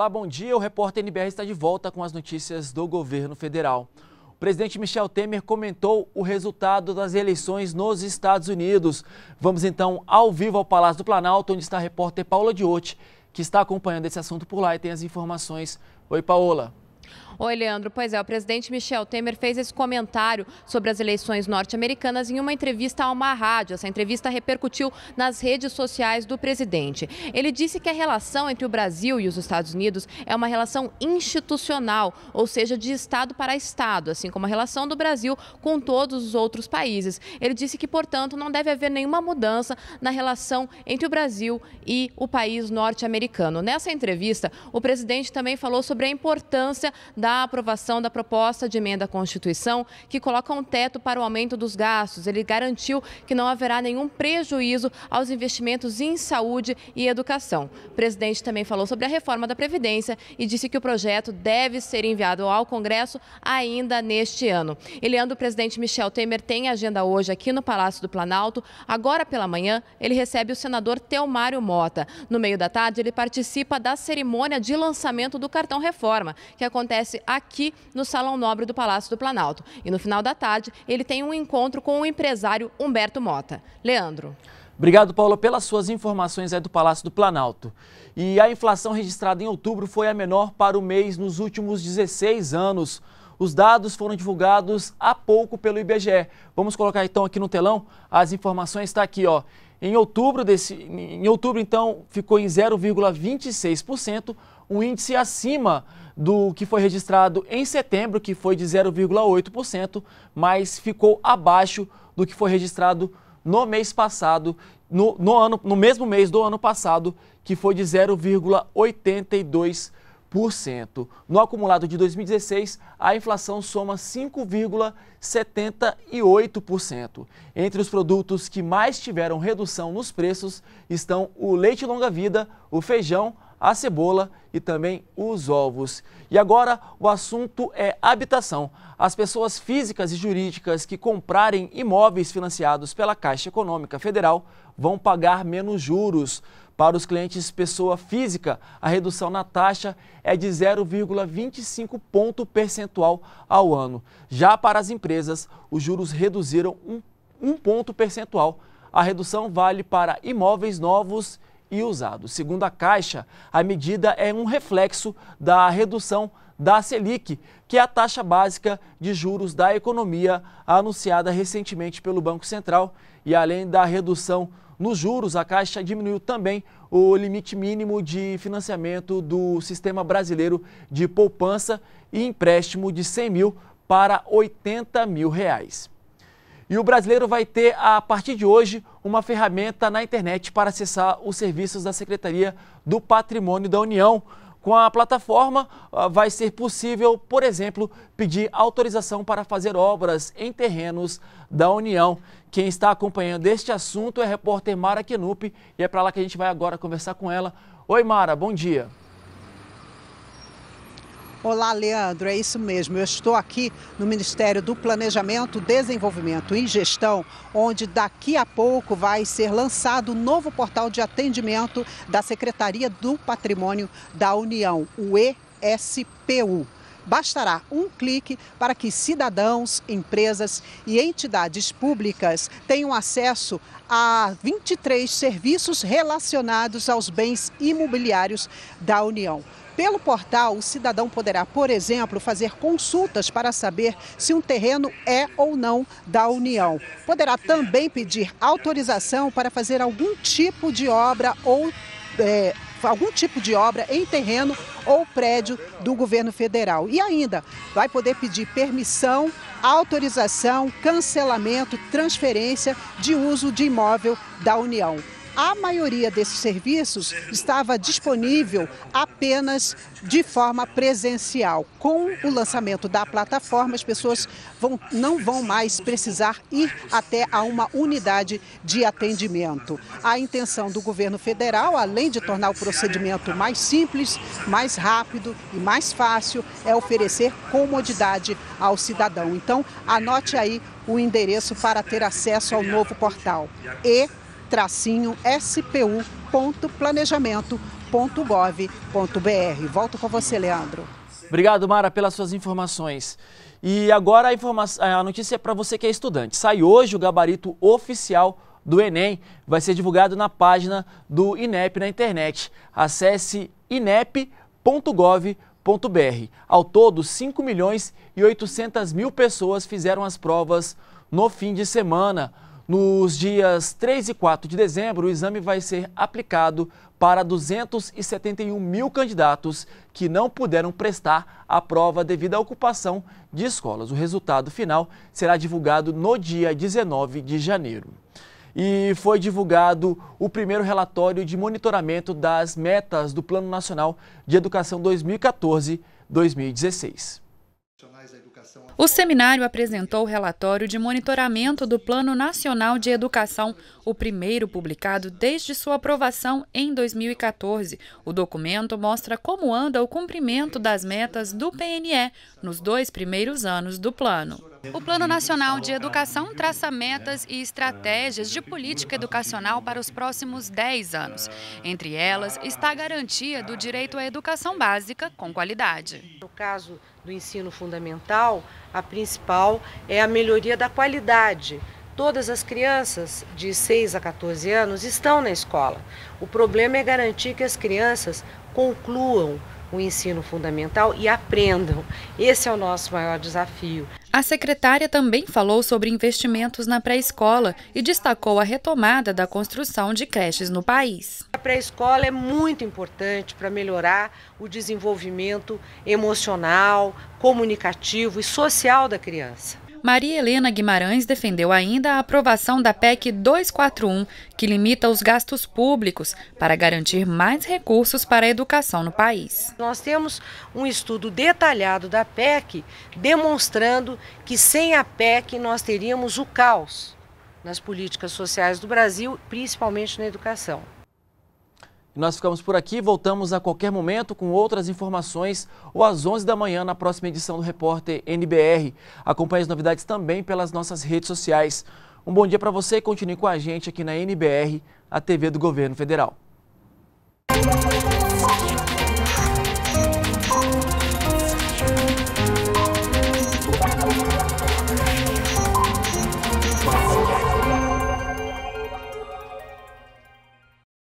Olá, bom dia. O repórter NBR está de volta com as notícias do governo federal. O presidente Michel Temer comentou o resultado das eleições nos Estados Unidos. Vamos então ao vivo ao Palácio do Planalto, onde está a repórter Paula Diotti, que está acompanhando esse assunto por lá e tem as informações. Oi, Paola. Oi, Leandro. Pois é, o presidente Michel Temer fez esse comentário sobre as eleições norte-americanas em uma entrevista a uma rádio. Essa entrevista repercutiu nas redes sociais do presidente. Ele disse que a relação entre o Brasil e os Estados Unidos é uma relação institucional, ou seja, de Estado para Estado, assim como a relação do Brasil com todos os outros países. Ele disse que, portanto, não deve haver nenhuma mudança na relação entre o Brasil e o país norte-americano. Nessa entrevista, o presidente também falou sobre a importância da da aprovação da proposta de emenda à Constituição que coloca um teto para o aumento dos gastos. Ele garantiu que não haverá nenhum prejuízo aos investimentos em saúde e educação. O presidente também falou sobre a reforma da Previdência e disse que o projeto deve ser enviado ao Congresso ainda neste ano. E o presidente Michel Temer tem agenda hoje aqui no Palácio do Planalto. Agora pela manhã, ele recebe o senador Telmário Mota. No meio da tarde, ele participa da cerimônia de lançamento do cartão reforma, que acontece aqui no Salão Nobre do Palácio do Planalto. E no final da tarde, ele tem um encontro com o empresário Humberto Mota. Leandro. Obrigado, Paulo, pelas suas informações é do Palácio do Planalto. E a inflação registrada em outubro foi a menor para o mês nos últimos 16 anos. Os dados foram divulgados há pouco pelo IBGE. Vamos colocar então aqui no telão as informações, está aqui, ó. Em outubro, desse, em outubro, então, ficou em 0,26%, um índice acima do que foi registrado em setembro, que foi de 0,8%, mas ficou abaixo do que foi registrado no mês passado, no, no, ano, no mesmo mês do ano passado, que foi de 0,82%. No acumulado de 2016, a inflação soma 5,78%. Entre os produtos que mais tiveram redução nos preços estão o leite longa-vida, o feijão, a cebola e também os ovos. E agora o assunto é habitação. As pessoas físicas e jurídicas que comprarem imóveis financiados pela Caixa Econômica Federal vão pagar menos juros. Para os clientes pessoa física, a redução na taxa é de 0,25 ponto percentual ao ano. Já para as empresas, os juros reduziram um, um ponto percentual. A redução vale para imóveis novos e usados. Segundo a Caixa, a medida é um reflexo da redução da Selic, que é a taxa básica de juros da economia anunciada recentemente pelo Banco Central, e além da redução nos juros, a Caixa diminuiu também o limite mínimo de financiamento do Sistema Brasileiro de Poupança e empréstimo de 100 mil para 80 mil reais. E o brasileiro vai ter, a partir de hoje, uma ferramenta na internet para acessar os serviços da Secretaria do Patrimônio da União. Com a plataforma, ah, vai ser possível, por exemplo, pedir autorização para fazer obras em terrenos da União. Quem está acompanhando este assunto é a repórter Mara Kenup e é para lá que a gente vai agora conversar com ela. Oi, Mara, bom dia. Olá, Leandro, é isso mesmo. Eu estou aqui no Ministério do Planejamento, Desenvolvimento e Gestão, onde daqui a pouco vai ser lançado o novo portal de atendimento da Secretaria do Patrimônio da União, o ESPU. Bastará um clique para que cidadãos, empresas e entidades públicas tenham acesso a 23 serviços relacionados aos bens imobiliários da União. Pelo portal, o cidadão poderá, por exemplo, fazer consultas para saber se um terreno é ou não da União. Poderá também pedir autorização para fazer algum tipo de obra ou é, algum tipo de obra em terreno ou prédio do governo federal. E ainda vai poder pedir permissão, autorização, cancelamento, transferência de uso de imóvel da União a maioria desses serviços estava disponível apenas de forma presencial. Com o lançamento da plataforma, as pessoas vão, não vão mais precisar ir até a uma unidade de atendimento. A intenção do governo federal, além de tornar o procedimento mais simples, mais rápido e mais fácil, é oferecer comodidade ao cidadão. Então, anote aí o endereço para ter acesso ao novo portal. E tracinho spu.planejamento.gov.br. Volto com você, Leandro. Obrigado, Mara, pelas suas informações. E agora a, informação a notícia é para você que é estudante. Sai hoje o gabarito oficial do Enem. Vai ser divulgado na página do INEP na internet. Acesse inep.gov.br. Ao todo, 5 milhões e 800 mil pessoas fizeram as provas no fim de semana. Nos dias 3 e 4 de dezembro, o exame vai ser aplicado para 271 mil candidatos que não puderam prestar a prova devido à ocupação de escolas. O resultado final será divulgado no dia 19 de janeiro. E foi divulgado o primeiro relatório de monitoramento das metas do Plano Nacional de Educação 2014-2016. O seminário apresentou o relatório de monitoramento do Plano Nacional de Educação, o primeiro publicado desde sua aprovação em 2014. O documento mostra como anda o cumprimento das metas do PNE nos dois primeiros anos do plano. O Plano Nacional de Educação traça metas e estratégias de política educacional para os próximos 10 anos. Entre elas está a garantia do direito à educação básica com qualidade caso do ensino fundamental, a principal é a melhoria da qualidade. Todas as crianças de 6 a 14 anos estão na escola. O problema é garantir que as crianças concluam o ensino fundamental e aprendam. Esse é o nosso maior desafio. A secretária também falou sobre investimentos na pré-escola e destacou a retomada da construção de creches no país. A pré-escola é muito importante para melhorar o desenvolvimento emocional, comunicativo e social da criança. Maria Helena Guimarães defendeu ainda a aprovação da PEC 241, que limita os gastos públicos para garantir mais recursos para a educação no país. Nós temos um estudo detalhado da PEC demonstrando que sem a PEC nós teríamos o caos nas políticas sociais do Brasil, principalmente na educação. Nós ficamos por aqui, voltamos a qualquer momento com outras informações ou às 11 da manhã na próxima edição do Repórter NBR. Acompanhe as novidades também pelas nossas redes sociais. Um bom dia para você e continue com a gente aqui na NBR, a TV do Governo Federal.